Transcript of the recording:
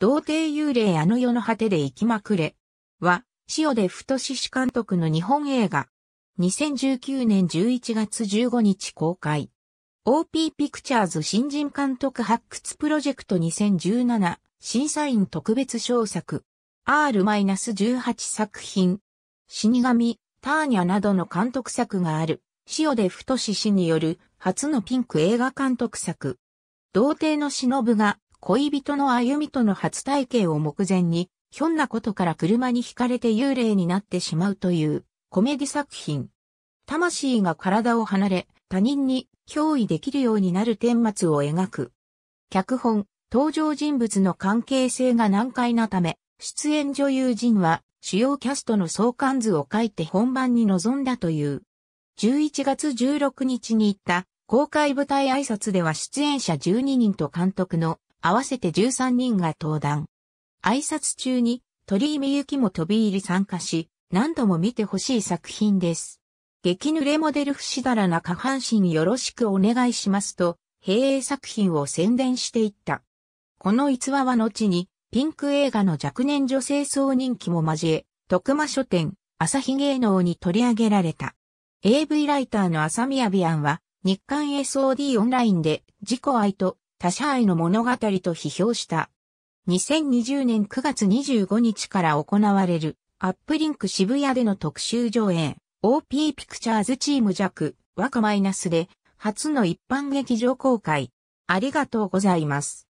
童貞幽霊あの世の果てで生きまくれは、塩出太志監督の日本映画。2019年11月15日公開。OP ピクチャーズ新人監督発掘プロジェクト2017審査員特別賞作。R-18 作品。死神、ターニャなどの監督作がある、塩出太志氏による初のピンク映画監督作。童貞の忍が恋人の歩みとの初体験を目前に、ひょんなことから車に惹かれて幽霊になってしまうというコメディ作品。魂が体を離れ、他人に脅威できるようになる天末を描く。脚本、登場人物の関係性が難解なため、出演女優陣は主要キャストの相関図を書いて本番に臨んだという。11月16日に行った公開舞台挨拶では出演者12人と監督の合わせて13人が登壇。挨拶中に鳥居みゆきも飛び入り参加し、何度も見てほしい作品です。激濡れモデル不死だらな下半身よろしくお願いしますと、平営作品を宣伝していった。この逸話は後に、ピンク映画の若年女性層人気も交え、徳間書店、朝日芸能に取り上げられた。AV ライターの浅宮美ビアンは、日刊 SOD オンラインで自己愛と他者愛の物語と批評した。2020年9月25日から行われるアップリンク渋谷での特集上映 OP ピクチャーズチーム弱若マイナスで初の一般劇場公開ありがとうございます。